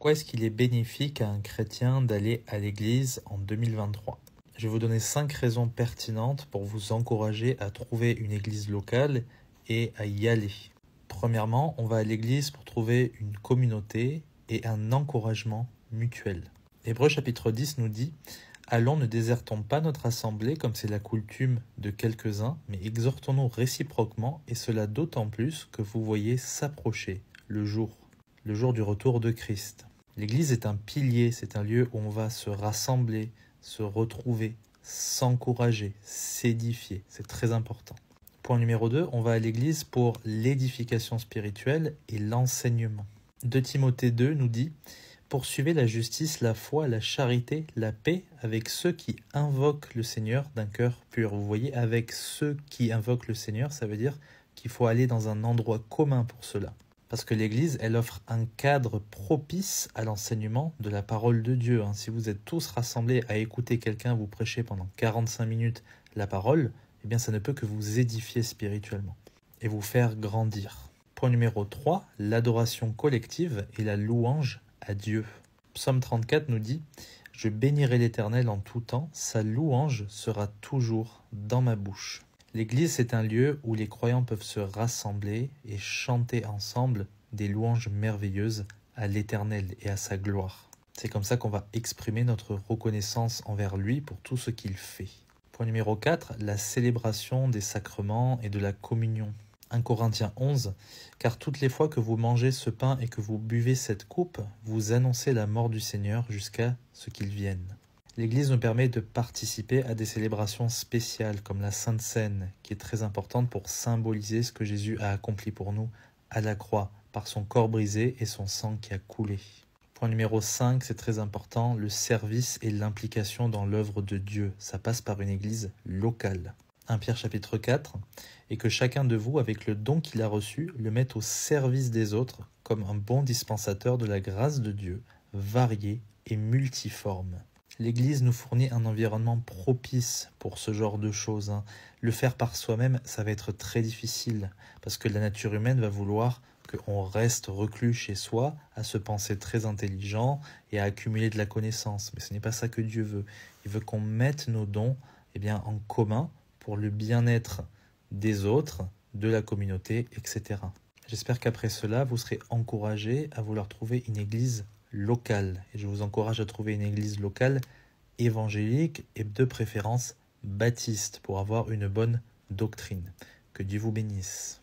Pourquoi est-ce qu'il est bénéfique à un chrétien d'aller à l'église en 2023 Je vais vous donner cinq raisons pertinentes pour vous encourager à trouver une église locale et à y aller. Premièrement, on va à l'église pour trouver une communauté et un encouragement mutuel. Hébreu chapitre 10 nous dit Allons, ne désertons pas notre assemblée comme c'est la coutume de quelques-uns, mais exhortons-nous réciproquement, et cela d'autant plus que vous voyez s'approcher le jour, le jour du retour de Christ. L'église est un pilier, c'est un lieu où on va se rassembler, se retrouver, s'encourager, s'édifier. C'est très important. Point numéro 2, on va à l'église pour l'édification spirituelle et l'enseignement. 2 Timothée 2 nous dit Poursuivez la justice, la foi, la charité, la paix avec ceux qui invoquent le Seigneur d'un cœur pur. Vous voyez, avec ceux qui invoquent le Seigneur, ça veut dire qu'il faut aller dans un endroit commun pour cela parce que l'Église, elle offre un cadre propice à l'enseignement de la parole de Dieu. Hein. Si vous êtes tous rassemblés à écouter quelqu'un vous prêcher pendant 45 minutes la parole, eh bien ça ne peut que vous édifier spirituellement et vous faire grandir. Point numéro 3, l'adoration collective et la louange à Dieu. Psaume 34 nous dit « Je bénirai l'Éternel en tout temps, sa louange sera toujours dans ma bouche ». L'église est un lieu où les croyants peuvent se rassembler et chanter ensemble des louanges merveilleuses à l'Éternel et à sa gloire. C'est comme ça qu'on va exprimer notre reconnaissance envers lui pour tout ce qu'il fait. Point numéro 4, la célébration des sacrements et de la communion. 1 Corinthiens 11 Car toutes les fois que vous mangez ce pain et que vous buvez cette coupe, vous annoncez la mort du Seigneur jusqu'à ce qu'il vienne. L'Église nous permet de participer à des célébrations spéciales comme la Sainte Seine, qui est très importante pour symboliser ce que Jésus a accompli pour nous à la croix, par son corps brisé et son sang qui a coulé. Point numéro 5, c'est très important, le service et l'implication dans l'œuvre de Dieu. Ça passe par une Église locale. 1 Pierre chapitre 4, et que chacun de vous, avec le don qu'il a reçu, le mette au service des autres comme un bon dispensateur de la grâce de Dieu, variée et multiforme. L'Église nous fournit un environnement propice pour ce genre de choses. Hein. Le faire par soi-même, ça va être très difficile, parce que la nature humaine va vouloir qu'on reste reclus chez soi, à se penser très intelligent et à accumuler de la connaissance. Mais ce n'est pas ça que Dieu veut. Il veut qu'on mette nos dons eh bien, en commun pour le bien-être des autres, de la communauté, etc. J'espère qu'après cela, vous serez encouragés à vouloir trouver une église locale. Et je vous encourage à trouver une église locale évangélique et de préférence baptiste pour avoir une bonne doctrine. Que Dieu vous bénisse.